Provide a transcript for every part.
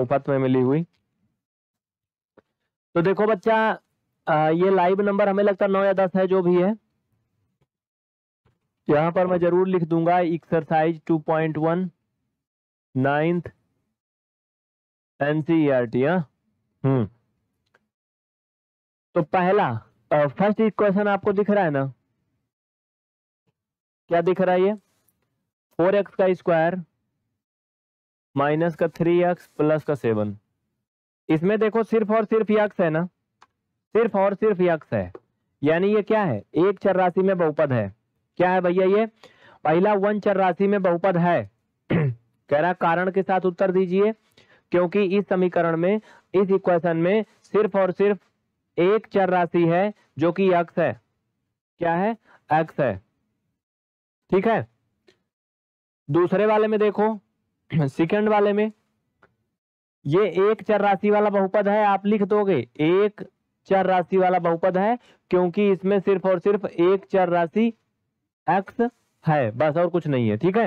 मुफ्त तो में मिली हुई तो देखो बच्चा ये लाइव नंबर हमें लगता है नौ या दस है जो भी है यहाँ पर मैं जरूर लिख दूंगा exercise two point one ninth NCERT हम्म तो पहला फर्स्ट इक्वेशन आपको दिख रहा है ना क्या दिख रहा है ये फोर एक्स का स्क्वायर माइनस का थ्री एक्स प्लस का सेवन इसमें देखो सिर्फ और सिर्फ यक्स है ना सिर्फ और सिर्फ यक्स है यानी ये क्या है एक चर राशि में बहुपद है क्या है भैया ये पहला वन चर राशि में बहुपद है कह रहा कारण के साथ उत्तर दीजिए क्योंकि इस समीकरण में इस इक्वेशन में सिर्फ और सिर्फ एक चर राशि है जो कि एक्स है क्या है एक्स है ठीक है दूसरे वाले में देखो सेकंड वाले में ये एक चर राशि वाला बहुपद है आप लिख दोगे एक चर राशि वाला बहुपद है क्योंकि इसमें सिर्फ और सिर्फ एक चर राशि एक्स है बस और कुछ नहीं है ठीक है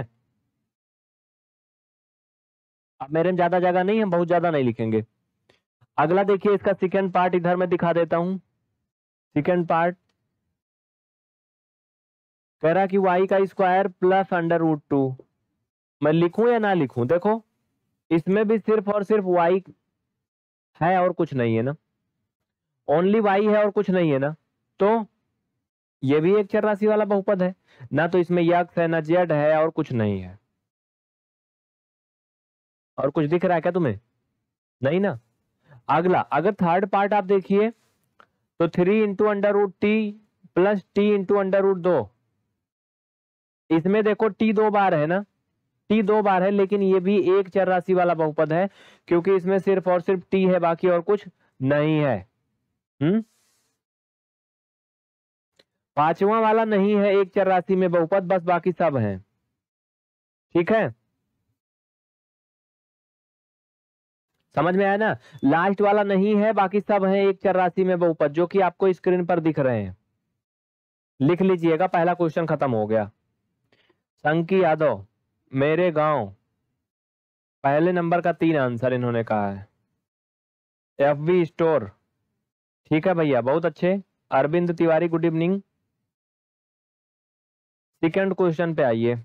अब मेरे में ज्यादा जगह नहीं है बहुत ज्यादा नहीं लिखेंगे अगला देखिए इसका सेकेंड पार्ट इधर मैं दिखा देता हूं सेकेंड पार्ट कह रहा कि y का square plus under root two मैं लिखूं या ना लिखूं देखो इसमें भी सिर्फ और सिर्फ वाई है और कुछ नहीं है ना ओनली वाई है और कुछ नहीं है ना तो ये भी एक चर राशि वाला बहुपद है ना तो इसमें यक्स है ना जेड है और कुछ नहीं है और कुछ दिख रहा है क्या तुम्हें नहीं ना अगला अगर थर्ड पार्ट आप देखिए तो three into under root t plus t into under root दो इसमें देखो टी दो बार है ना टी दो बार है लेकिन ये भी एक चर राशि वाला बहुपद है क्योंकि इसमें सिर्फ और सिर्फ टी है बाकी और कुछ नहीं है हम्म पांचवा वाला नहीं है एक चर राशि में बहुपद बस बाकी सब है ठीक है समझ में आया ना लास्ट वाला नहीं है बाकी सब है एक चर राशि में बहुपद जो कि आपको स्क्रीन पर दिख रहे हैं लिख लीजिएगा पहला क्वेश्चन खत्म हो गया संकी यादव मेरे गांव पहले नंबर का तीन आंसर इन्होंने कहा है एफ वी स्टोर ठीक है भैया बहुत अच्छे Arvind Tiwari good evening second question पे आइए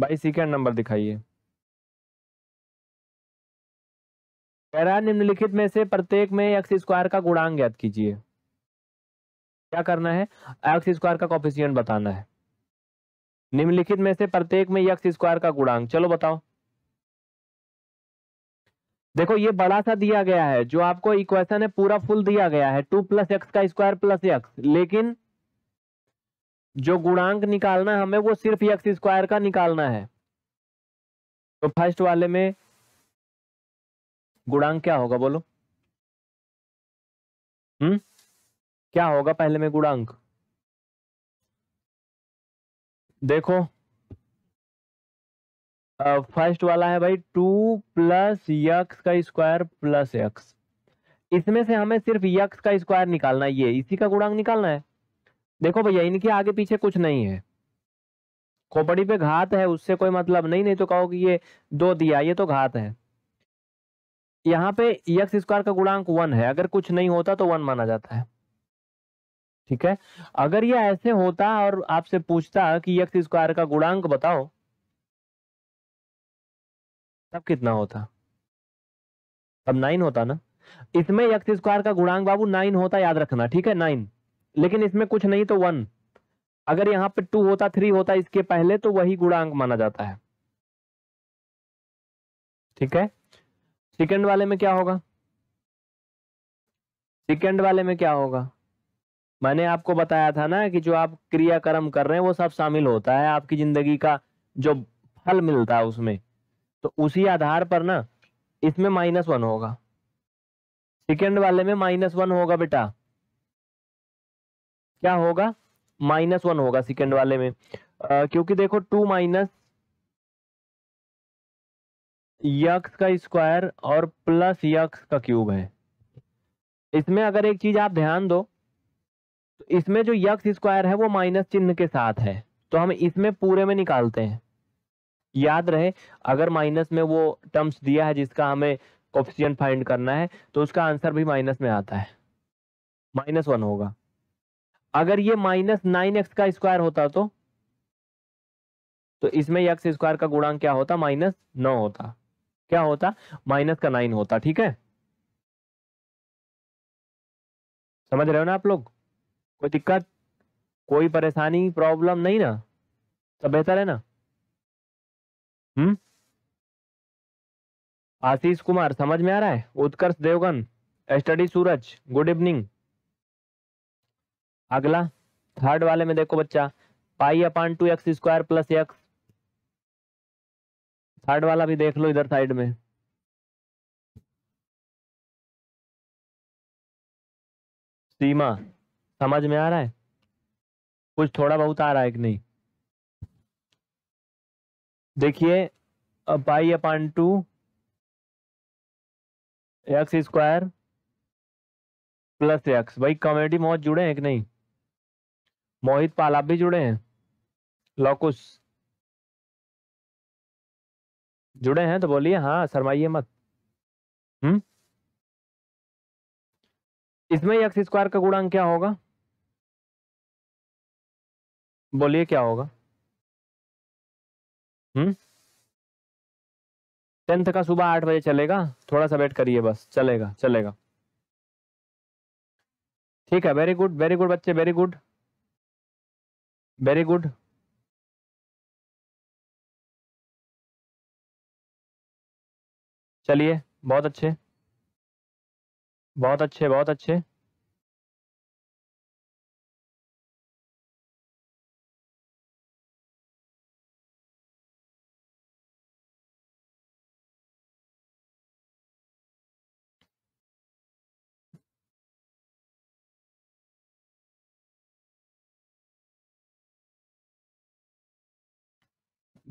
भाई सेकंड नंबर दिखाइए कह रहा निम्नलिखित में से प्रत्येक में एक्स स्क्वायर का गुणांग ज्ञात कीजिए क्या करना है एक्स स्क्वायर का कॉफिशियंट बताना है निम्नलिखित में से प्रत्येक में यक्स स्क्वायर का गुणांक चलो बताओ देखो ये बड़ा सा दिया गया है जो आपको इक्वेशन है पूरा फुल दिया गया है टू प्लस एक्स का स्क्वायर प्लस एक्स लेकिन जो गुणांक निकालना है हमें वो सिर्फ एक्स स्क्वायर का निकालना है तो फर्स्ट वाले में गुणांक क्या होगा बोलो हम्म क्या होगा पहले में गुणांक देखो फर्स्ट वाला है भाई टू प्लस यक्स का स्क्वायर प्लस एक्स इसमें से हमें सिर्फ यक्स का स्क्वायर निकालना है ये इसी का गुणांक निकालना है देखो भैया इनके आगे पीछे कुछ नहीं है खोपड़ी पे घात है उससे कोई मतलब नहीं नहीं तो कहो कि ये दो दिया ये तो घात है यहाँ पे यक्स स्क्वायर का गुणांक वन है अगर कुछ नहीं होता तो वन माना जाता है ठीक है अगर ये ऐसे होता और आपसे पूछता कि यक्स स्क्वायर का गुणांक बताओ तब कितना होता तब नाइन होता ना इसमें यक्स स्क्वायर का गुणांक बाबू नाइन होता याद रखना ठीक है नाइन लेकिन इसमें कुछ नहीं तो वन अगर यहां पे टू होता थ्री होता इसके पहले तो वही गुणांक माना जाता है ठीक है सेकेंड वाले में क्या होगा सेकेंड वाले में क्या होगा मैंने आपको बताया था ना कि जो आप क्रियाक्रम कर रहे हैं वो सब शामिल होता है आपकी जिंदगी का जो फल मिलता है उसमें तो उसी आधार पर ना इसमें माइनस वन होगा सेकेंड वाले में माइनस वन होगा बेटा क्या होगा माइनस वन होगा सेकेंड वाले में आ, क्योंकि देखो टू माइनस यक्स का स्क्वायर और प्लस यक्स का क्यूब है इसमें अगर एक चीज आप ध्यान दो तो इसमें जो यक्स स्क्वायर है वो माइनस चिन्ह के साथ है तो हम इसमें पूरे में निकालते हैं याद रहे अगर माइनस में वो टर्म्स दिया है जिसका हमें कॉप्सियन फाइंड करना है तो उसका आंसर भी माइनस में आता है माइनस वन होगा अगर ये माइनस नाइन एक्स का स्क्वायर होता तो तो इसमें यक्स स्क्वायर का गुणांक क्या होता माइनस नौ होता क्या होता माइनस का नाइन होता ठीक है समझ रहे हो ना आप लोग कोई दिक्कत कोई परेशानी प्रॉब्लम नहीं ना सब तो बेहतर है ना हम्म आशीष कुमार समझ में आ रहा है Utkarsh Devgan study Suraj good evening अगला थर्ड वाले में देखो बच्चा pi upon two x square plus x third वाला भी देख लो इधर साइड में सीमा समझ में आ रहा है कुछ थोड़ा बहुत आ रहा है कि नहीं देखिए pi upon two x square plus x भाई कॉमेडी मोहित जुड़े हैं कि नहीं मोहित पाला भी जुड़े हैं लॉकुस जुड़े हैं तो बोलिए हाँ शर्माइए मत हम्म इसमें एक्स स्क्वायर का गुणांक क्या होगा बोलिए क्या होगा हम्म टेंथ का सुबह आठ बजे चलेगा थोड़ा सा वेट करिए बस चलेगा चलेगा ठीक है वेरी गुड वेरी गुड बच्चे वेरी गुड वेरी गुड चलिए बहुत अच्छे बहुत अच्छे बहुत अच्छे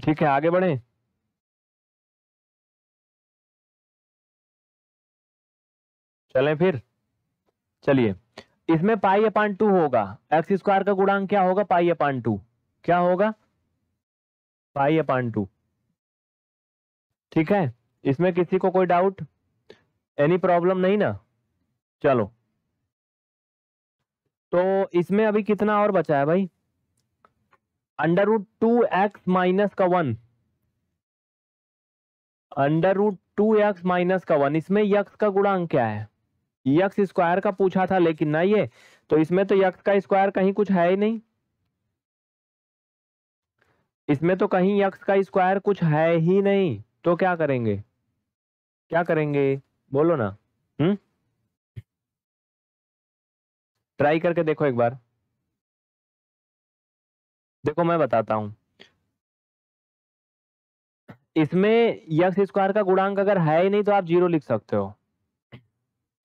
ठीक है आगे बढ़े चलें फिर चलिए इसमें पाई अपान टू होगा एक्स स्क्वायर का गुणांक क्या होगा पाई अपान टू क्या होगा पाई अपान टू ठीक है इसमें किसी को कोई डाउट एनी प्रॉब्लम नहीं ना चलो तो इसमें अभी कितना और बचा है भाई under root two x minus का one under root two x minus का वन इसमें यक्स का गुणांक क्या है यक्स स्क्वायर का पूछा था लेकिन ना ये तो इसमें तो यक्स का स्क्वायर कहीं कुछ है ही नहीं इसमें तो कहीं यक्स का स्क्वायर कुछ है ही नहीं तो क्या करेंगे क्या करेंगे बोलो ना हम्म ट्राई करके देखो एक बार देखो मैं बताता हूं इसमें यक्स स्क्वायर का गुणांक अगर है ही नहीं तो आप जीरो लिख सकते हो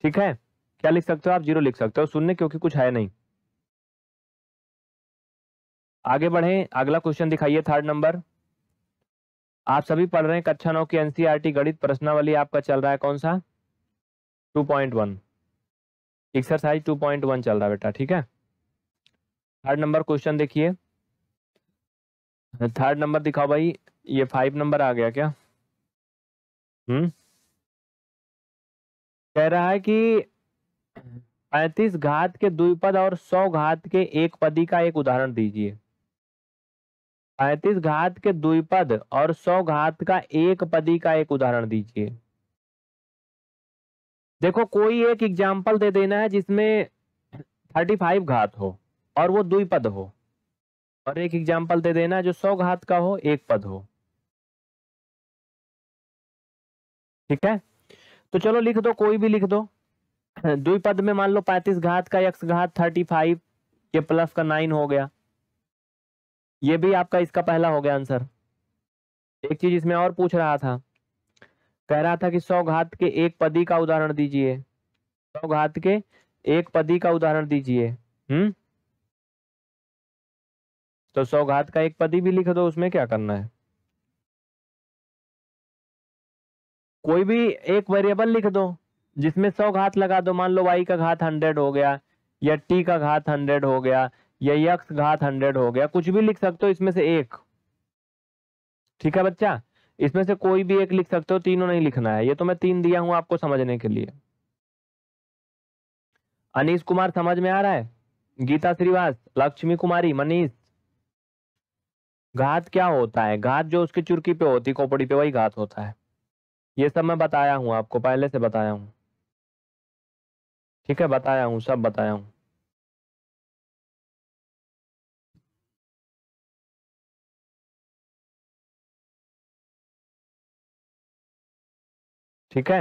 ठीक है क्या लिख सकते हो आप जीरो लिख सकते हो शून्य क्योंकि कुछ है नहीं आगे बढ़े अगला क्वेश्चन दिखाइए थर्ड नंबर आप सभी पढ़ रहे हैं कक्षा नौ की एनसीईआरटी गणित प्रश्नावली आपका चल रहा है कौन सा 2.1 एक्सरसाइज 2.1 चल रहा है बेटा ठीक है थर्ड नंबर क्वेश्चन देखिए थर्ड नंबर दिखाओ भाई ये फाइव नंबर आ गया क्या हम्म कह रहा है कि पैतीस घात के द्विपद और सौ घात के एक पदी का एक उदाहरण दीजिए पैतीस घात के द्विपद और सौ घात का एक पदी का एक उदाहरण दीजिए देखो कोई एक एग्जाम्पल दे देना है जिसमें थर्टी फाइव घात हो और वो द्विपद हो और एक एग्जाम्पल दे देना जो सौ घात का हो एक पद हो ठीक है तो चलो लिख दो कोई भी लिख दो पद में मान लो पैंतीस घात का एक घात थर्टी फाइव ये प्लस का नाइन हो गया ये भी आपका इसका पहला हो गया आंसर एक चीज इसमें और पूछ रहा था कह रहा था कि सौ घात के एक पदी का उदाहरण दीजिए सौ घात के एक पदी का उदाहरण दीजिए हम्म तो सौघात का एक पति भी लिख दो उसमें क्या करना है कोई भी एक वेरिएबल लिख दो जिसमें सौ घात लगा दो मान लो वाई का घात हंड्रेड हो गया या टी का घात हंड्रेड हो गया या यक्स घात हंड्रेड हो गया कुछ भी लिख सकते हो इसमें से एक ठीक है बच्चा इसमें से कोई भी एक लिख सकते हो तीनों नहीं लिखना है ये तो मैं तीन दिया हूं आपको समझने के लिए अनिश कुमार समझ में आ रहा है गीता श्रीवास लक्ष्मी कुमारी मनीष घात क्या होता है घात जो उसकी चुरकी पे होती कोपड़ी पे वही घात होता है ये सब मैं बताया हूं आपको पहले से बताया हूं ठीक है बताया हूं सब बताया हूं ठीक है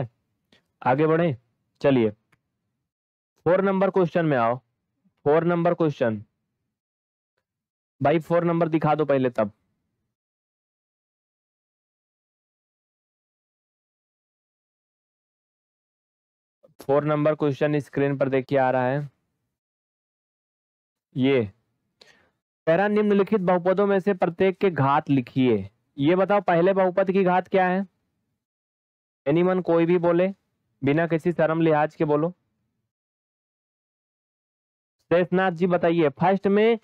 आगे बढ़े चलिए फोर नंबर क्वेश्चन में आओ फोर नंबर क्वेश्चन भाई फोर नंबर दिखा दो पहले तब फोर नंबर क्वेश्चन स्क्रीन पर देखिए आ रहा है ये पहला निम्नलिखित बहुपदों में से प्रत्येक के घात लिखिए ये बताओ पहले बहुपद की घात क्या है एनीमन कोई भी बोले बिना किसी शर्म लिहाज के बोलो शेषनाथ जी बताइए फर्स्ट में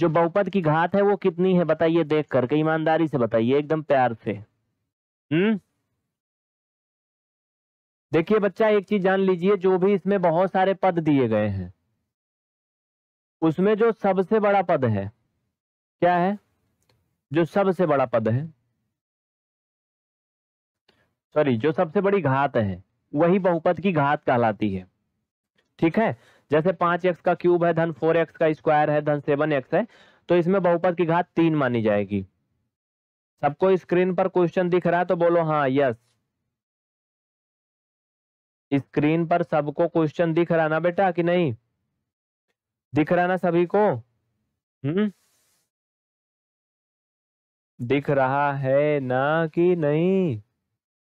जो बहुपद की घात है वो कितनी है बताइए देख करके ईमानदारी से बताइए एकदम प्यार से हम्म देखिए बच्चा एक चीज जान लीजिए जो भी इसमें बहुत सारे पद दिए गए हैं उसमें जो सबसे बड़ा पद है क्या है जो सबसे बड़ा पद है सॉरी जो सबसे बड़ी घात है वही बहुपद की घात कहलाती है ठीक है जैसे पांच एक्स का क्यूब है धन फोर एक्स का स्क्वायर है धन सेवन एक्स है तो इसमें बहुपद की घात तीन मानी जाएगी सबको स्क्रीन पर क्वेश्चन दिख रहा है तो बोलो हाँ यस स्क्रीन पर सबको क्वेश्चन दिख रहा ना बेटा कि नहीं दिख रहा ना सभी को हम्म दिख रहा है ना कि नहीं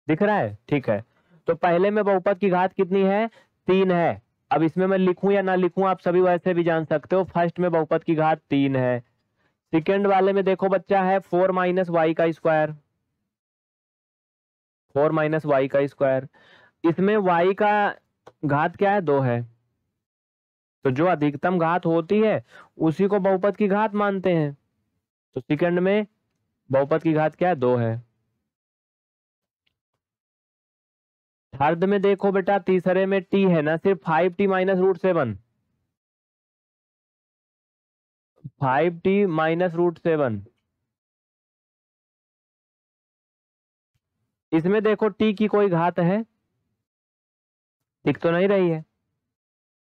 दिख रहा है ठीक है तो पहले में बहुपद की घात कितनी है तीन है अब इसमें मैं लिखूं या ना लिखूं आप सभी वैसे भी जान सकते हो फर्स्ट में बहुपत की घात तीन है सेकेंड वाले में देखो बच्चा है फोर माइनस वाई का स्क्वायर फोर माइनस वाई का स्क्वायर इसमें वाई का घात क्या है दो है तो जो अधिकतम घात होती है उसी को बहुपत की घात मानते हैं तो सेकंड में बहुपत की घात क्या है दो है थर्ड में देखो बेटा तीसरे में टी है ना सिर्फ five t minus root seven five t minus root seven इसमें देखो टी की कोई घात है दिख तो नहीं रही है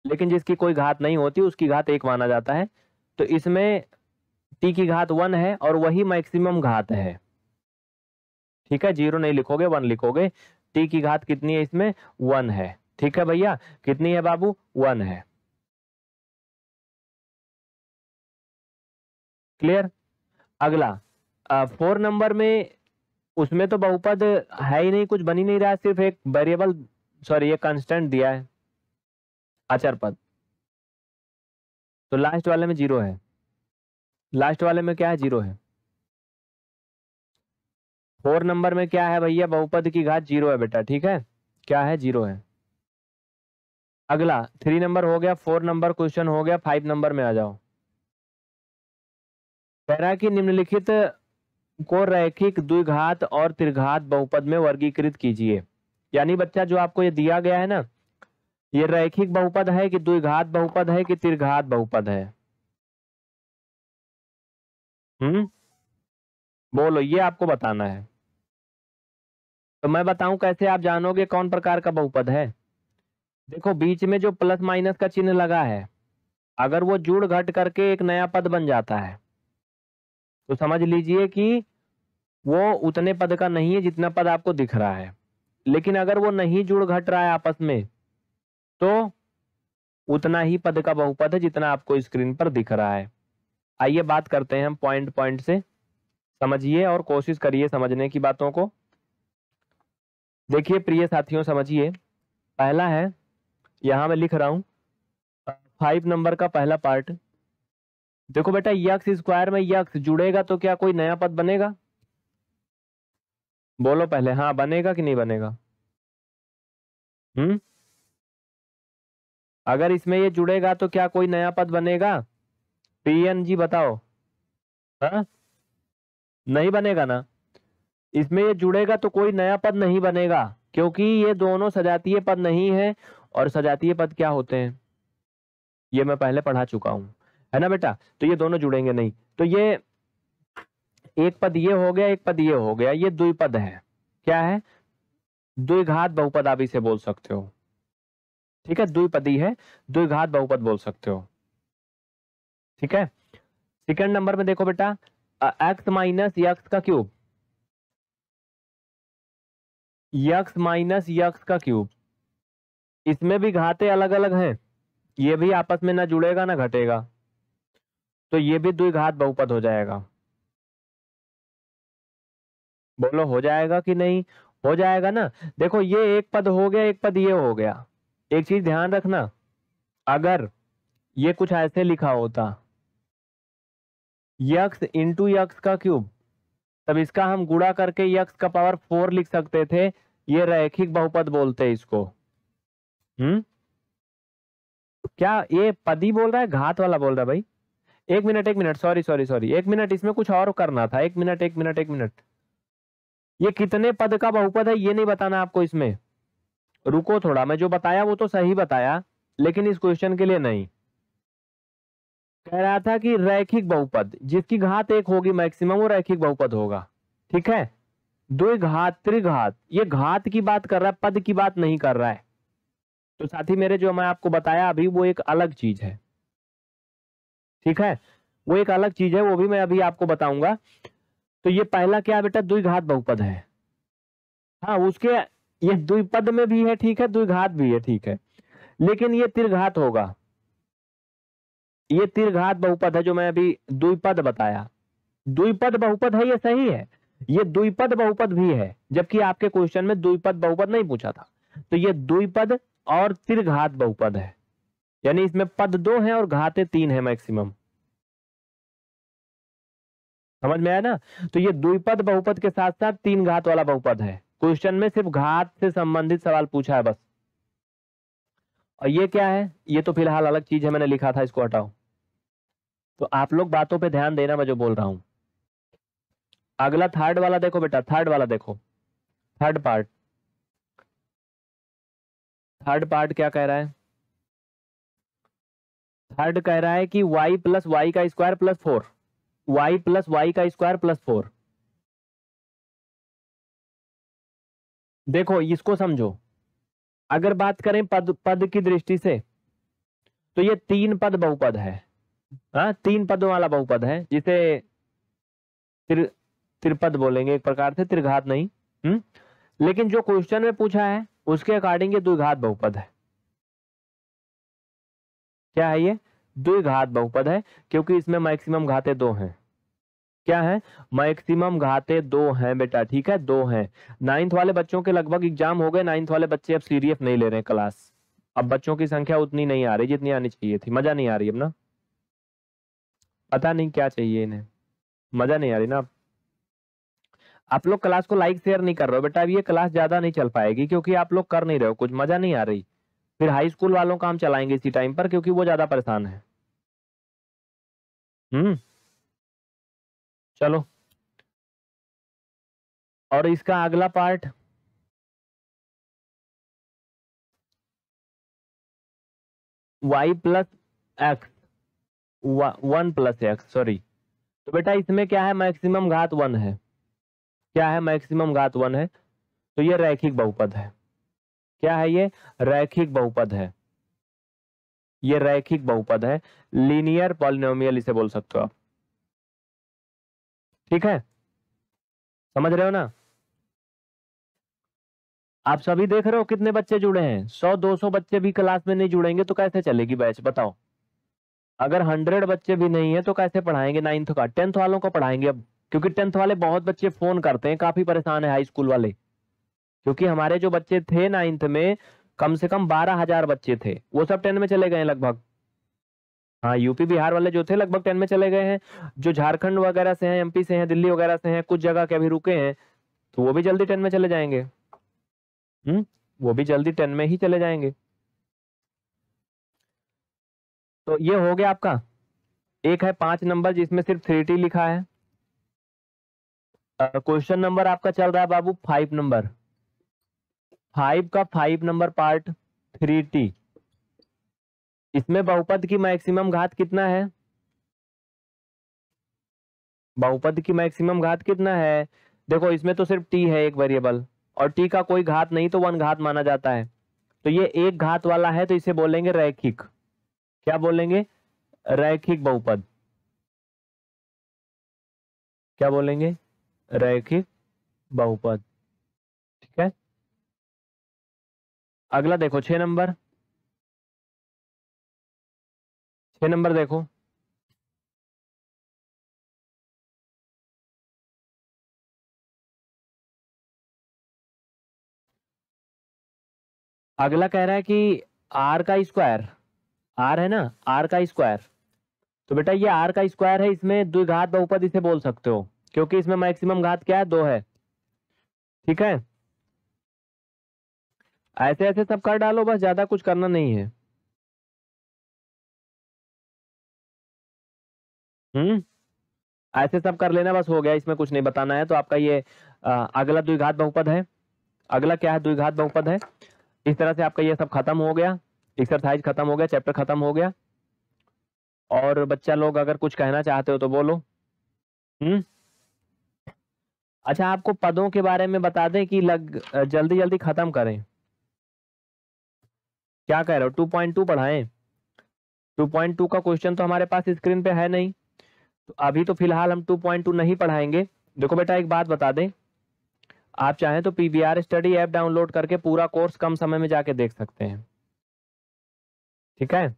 लेकिन जिसकी कोई घात नहीं होती उसकी घात एक माना जाता है तो इसमें टी की घात वन है और वही मैक्सिमम घात है ठीक है जीरो नहीं लिखोगे वन लिखोगे टी की घात कितनी है इसमें वन है ठीक है भैया कितनी है बाबू वन है क्लियर अगला फोर नंबर में उसमें तो बहुपद है ही नहीं कुछ बनी नहीं रहा सिर्फ एक वेरिएबल सॉरी एक कांस्टेंट दिया है अचर पद तो लास्ट वाले में जीरो है लास्ट वाले में क्या है जीरो है फोर नंबर में क्या है भैया बहुपद की घात जीरो है बेटा ठीक है क्या है जीरो है अगला थ्री नंबर हो गया फोर नंबर क्वेश्चन हो गया फाइव नंबर में आ जाओ कह रहा है कि निम्नलिखित को रैखिक द्विघात और त्रिघात बहुपद में वर्गीकृत कीजिए यानी बच्चा जो आपको ये दिया गया है ना ये रैखिक बहुपद है कि द्विघात बहुपद है कि त्रिघात बहुपद है हम्म बोलो ये आपको बताना है तो मैं बताऊं कैसे आप जानोगे कौन प्रकार का बहुपद है देखो बीच में जो प्लस माइनस का चिन्ह लगा है अगर वो जुड़ घट करके एक नया पद बन जाता है तो समझ लीजिए कि वो उतने पद का नहीं है जितना पद आपको दिख रहा है लेकिन अगर वो नहीं जुड़ घट रहा है आपस में तो उतना ही पद का बहुपद है जितना आपको स्क्रीन पर दिख रहा है आइए बात करते हैं हम पॉइंट पॉइंट से समझिए और कोशिश करिए समझने की बातों को देखिए प्रिय साथियों समझिए पहला है यहां मैं लिख रहा हूं फाइव नंबर का पहला पार्ट देखो बेटा यक्स स्क्वायर में यक्स जुड़ेगा तो क्या कोई नया पद बनेगा बोलो पहले हाँ बनेगा कि नहीं बनेगा हम्म अगर इसमें ये जुड़ेगा तो क्या कोई नया पद बनेगा पीएन जी बताओ हा? नहीं बनेगा ना इसमें ये जुड़ेगा तो कोई नया पद नहीं बनेगा क्योंकि ये दोनों सजातीय पद नहीं है और सजातीय पद क्या होते हैं ये मैं पहले पढ़ा चुका हूं है ना बेटा तो ये दोनों जुड़ेंगे नहीं तो ये एक पद ये हो गया एक पद ये हो गया ये द्विपद है क्या है द्विघात बहुपद आप इसे बोल सकते हो ठीक है द्विपदी है द्विघात बहुपद बोल सकते हो ठीक है सेकंड नंबर में देखो बेटा एक्स माइनस एक्स का क्यूब यक्स माइनस यक्स का क्यूब इसमें भी घाते अलग अलग हैं ये भी आपस में ना जुड़ेगा ना घटेगा तो ये भी द्विघात बहुपद हो जाएगा बोलो हो जाएगा कि नहीं हो जाएगा ना देखो ये एक पद हो गया एक पद ये हो गया एक चीज ध्यान रखना अगर ये कुछ ऐसे लिखा होता यक्स इंटू यक्स का क्यूब तब इसका हम गुड़ा करके यक्स का पावर फोर लिख सकते थे ये रैखिक बहुपद बोलते हैं इसको हम्म क्या ये पदी बोल रहा है घात वाला बोल रहा है भाई एक मिनट एक मिनट सॉरी सॉरी सॉरी एक मिनट इसमें कुछ और करना था एक मिनट एक मिनट एक मिनट ये कितने पद का बहुपद है ये नहीं बताना आपको इसमें रुको थोड़ा मैं जो बताया वो तो सही बताया लेकिन इस क्वेश्चन के लिए नहीं कह रहा था कि रैखिक बहुपद जिसकी घात एक होगी मैक्सिमम वो रैखिक बहुपद होगा ठीक है द्विघात त्रिघात ये घात की बात कर रहा है पद की बात नहीं कर रहा है तो साथी मेरे जो मैं आपको बताया अभी वो एक अलग चीज है ठीक है वो एक अलग चीज है वो भी मैं अभी आपको बताऊंगा तो ये पहला क्या बेटा द्विघात बहुपद है हाँ उसके ये द्विपद में भी है ठीक है द्विघात भी है ठीक है लेकिन ये त्रिघात होगा ये तीर्घात बहुपद है जो मैं अभी द्विपद बताया द्विपद बहुपद है ये सही है ये द्विपद बहुपद भी है जबकि आपके क्वेश्चन में द्विपद बहुपद नहीं पूछा था तो ये द्विपद और तिरघात बहुपद है यानी इसमें पद दो है और घाते तीन है मैक्सिमम समझ में आया ना तो ये द्विपद बहुपद के साथ साथ तीन घात वाला बहुपद है क्वेश्चन में सिर्फ घात से संबंधित सवाल पूछा है बस और ये क्या है ये तो फिलहाल अलग चीज है मैंने लिखा था इसको हटाओ तो आप लोग बातों पे ध्यान देना मैं जो बोल रहा हूं अगला थर्ड वाला देखो बेटा थर्ड वाला देखो थर्ड पार्ट थर्ड पार्ट क्या कह रहा है थर्ड कह रहा है कि y प्लस वाई का square plus four y plus y का स्क्वायर प्लस फोर देखो इसको समझो अगर बात करें पद पद की दृष्टि से तो ये तीन पद बहुपद है आ, हाँ, तीन पदों वाला बहुपद है जिसे तिर त्रिपद बोलेंगे एक प्रकार से त्रिघात नहीं हम्म लेकिन जो क्वेश्चन में पूछा है उसके अकॉर्डिंग ये द्विघात बहुपद है क्या है ये द्विघात बहुपद है क्योंकि इसमें मैक्सिमम घाते दो हैं क्या है मैक्सिमम घाते दो हैं बेटा ठीक है दो हैं नाइन्थ वाले बच्चों के लगभग एग्जाम हो गए नाइन्थ वाले बच्चे अब सीरीएफ नहीं ले रहे हैं क्लास अब बच्चों की संख्या उतनी नहीं आ रही जितनी आनी चाहिए थी मजा नहीं आ रही अब ना पता नहीं क्या चाहिए इन्हें मजा नहीं आ रही ना आप लोग क्लास को लाइक शेयर नहीं कर रहे हो बेटा अब ये क्लास ज्यादा नहीं चल पाएगी क्योंकि आप लोग कर नहीं रहे हो कुछ मजा नहीं आ रही फिर हाई स्कूल वालों का हम चलाएंगे इसी टाइम पर क्योंकि वो ज्यादा परेशान है हम्म चलो और इसका अगला part y plus x one plus x sorry तो बेटा इसमें क्या है मैक्सिमम घात वन है क्या है मैक्सिमम घात वन है तो ये रैखिक बहुपद है क्या है ये रैखिक बहुपद है ये रैखिक बहुपद है लीनियर पॉलिनोमियल इसे बोल सकते हो आप ठीक है समझ रहे हो ना आप सभी देख रहे हो कितने बच्चे जुड़े हैं सौ दो सौ बच्चे भी क्लास में नहीं जुड़ेंगे तो कैसे चलेगी बैच बताओ अगर हंड्रेड बच्चे भी नहीं है तो कैसे पढ़ाएंगे नाइन्थ का टेंथ वालों को पढ़ाएंगे अब क्योंकि टेंथ वाले बहुत बच्चे फोन करते हैं काफी परेशान है हाई स्कूल वाले क्योंकि हमारे जो बच्चे थे नाइन्थ में कम से कम बारह हजार बच्चे थे वो सब टेंथ में चले गए लगभग हाँ यूपी बिहार वाले जो थे लगभग टेन में चले गए हैं जो झारखंड वगैरह से हैं एमपी से हैं दिल्ली वगैरह से हैं कुछ जगह के अभी रुके हैं तो वो भी जल्दी टेन में चले जाएंगे हम्म वो भी जल्दी टेन में ही चले जाएंगे तो ये हो गया आपका एक है पांच नंबर जिसमें सिर्फ थ्री टी लिखा है क्वेश्चन नंबर आपका चल रहा है बाबू फाइव नंबर फाइव का five number part three t इसमें बहुपद की मैक्सिमम घात कितना है बहुपद की मैक्सिमम घात कितना है देखो इसमें तो सिर्फ टी है एक वेरिएबल और टी का कोई घात नहीं तो वन घात माना जाता है तो ये एक घात वाला है तो इसे बोलेंगे रैखिक क्या बोलेंगे रैखिक बहुपद क्या बोलेंगे रैखिक बहुपद ठीक है अगला देखो छह नंबर छ नंबर देखो अगला कह रहा है कि आर का स्क्वायर आर है ना आर का स्क्वायर तो बेटा ये आर का स्क्वायर है इसमें द्विघात बहुपद इसे बोल सकते हो क्योंकि इसमें मैक्सिमम घात क्या है दो है ठीक है ऐसे ऐसे सब कर डालो बस ज्यादा कुछ करना नहीं है हम्म ऐसे सब कर लेना बस हो गया इसमें कुछ नहीं बताना है तो आपका ये आ, अगला द्विघात बहुपद है अगला क्या है द्विघात बहुपद है इस तरह से आपका ये सब खत्म हो गया एक्सरसाइज खत्म हो गया चैप्टर खत्म हो गया और बच्चा लोग अगर कुछ कहना चाहते हो तो बोलो हम्म अच्छा आपको पदों के बारे में बता दें कि लग जल्दी जल्दी खत्म करें क्या कह रहे हो टू पॉइंट टू पढ़ाएं टू पॉइंट टू का क्वेश्चन तो हमारे पास स्क्रीन पे है नहीं तो अभी तो फिलहाल हम 2.2 नहीं पढ़ाएंगे देखो बेटा एक बात बता दें आप चाहें तो पी स्टडी ऐप डाउनलोड करके पूरा कोर्स कम समय में जाके देख सकते हैं ठीक है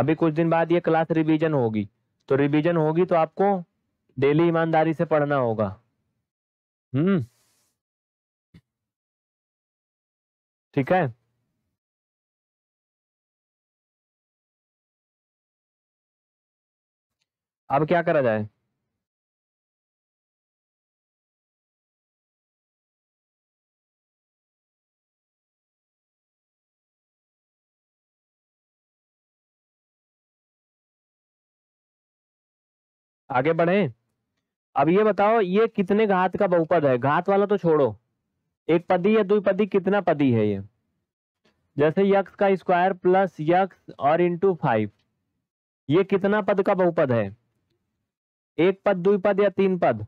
अभी कुछ दिन बाद ये क्लास रिवीजन होगी तो रिवीजन होगी तो आपको डेली ईमानदारी से पढ़ना होगा हम्म ठीक है अब क्या करा जाए आगे बढ़े अब ये बताओ ये कितने घात का बहुपद है घात वाला तो छोड़ो एक पदी या द्विपदी कितना पदी है ये जैसे यक्स का स्क्वायर प्लस यक्स और इंटू फाइव ये कितना पद का बहुपद है एक पद दुई पद या तीन पद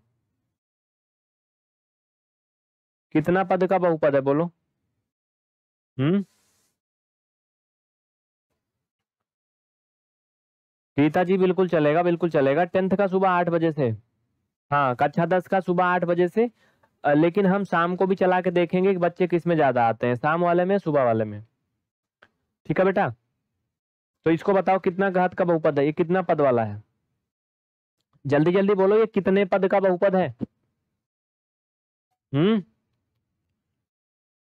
कितना पद का बहुपद है बोलो हम्म रीता जी बिल्कुल चलेगा बिल्कुल चलेगा टेंथ का सुबह आठ बजे से हाँ कक्षा दस का सुबह आठ बजे से लेकिन हम शाम को भी चला के देखेंगे कि बच्चे किस में ज़्यादा आते हैं शाम वाले में सुबह वाले में ठीक है बेटा तो इसको बताओ कितना घात का बहुपद है ये कितना पद वाला है जल्दी जल्दी बोलो ये कितने पद का बहुपद है हम्म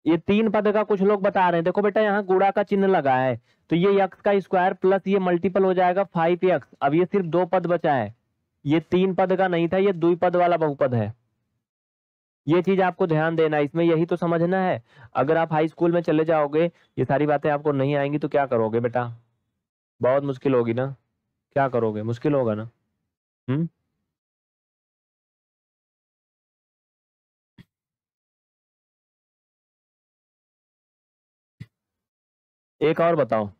ये तीन पद का कुछ लोग बता रहे हैं देखो बेटा यहाँ गुड़ा का चिन्ह लगा है तो ये यक्स का स्क्वायर प्लस ये मल्टीपल हो जाएगा फाइव यक्स अब ये सिर्फ दो पद बचा है ये तीन पद का नहीं था ये दुई पद वाला बहुपद है ये चीज आपको ध्यान देना इसमें यही तो समझना है अगर आप हाई स्कूल में चले जाओगे ये सारी बातें आपको नहीं आएंगी तो क्या करोगे बेटा बहुत मुश्किल होगी ना क्या करोगे मुश्किल होगा ना Mm-hmm. एक और बताओ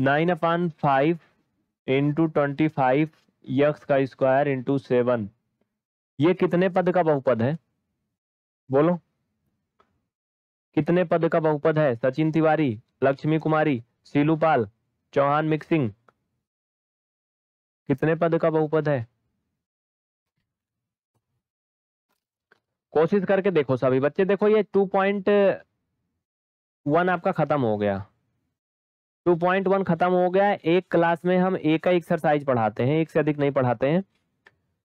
nine upon five into twenty five x का स्क्वायर इंटू सेवन ये कितने पद का बहुपद है बोलो कितने पद का बहुपद है सचिन तिवारी लक्ष्मी कुमारी सीलूपाल चौहान मिक्सिंग कितने पद का बहुपद है कोशिश करके देखो सभी बच्चे देखो ये टू पॉइंट वन आपका खत्म हो गया टू पॉइंट वन खत्म हो गया एक क्लास में हम एक का एक्सरसाइज पढ़ाते हैं एक से अधिक नहीं पढ़ाते हैं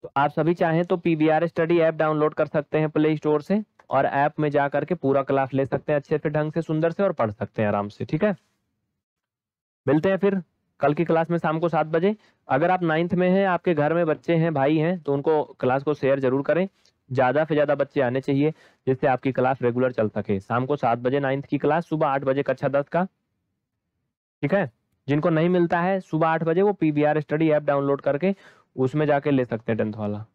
तो आप सभी चाहें तो पी स्टडी ऐप डाउनलोड कर सकते हैं प्ले स्टोर से और ऐप में जा करके पूरा क्लास ले सकते हैं अच्छे से ढंग से सुंदर से और पढ़ सकते हैं आराम से ठीक है मिलते हैं फिर कल की क्लास में शाम को सात बजे अगर आप नाइन्थ में हैं आपके घर में बच्चे हैं भाई हैं तो उनको क्लास को शेयर जरूर करें ज़्यादा से ज़्यादा बच्चे आने चाहिए जिससे आपकी क्लास रेगुलर चल सके शाम को सात बजे नाइन्थ की क्लास सुबह आठ बजे कक्षा दस का ठीक है जिनको नहीं मिलता है सुबह आठ बजे वो पी स्टडी ऐप डाउनलोड करके उसमें जाके ले सकते हैं टेंथ वाला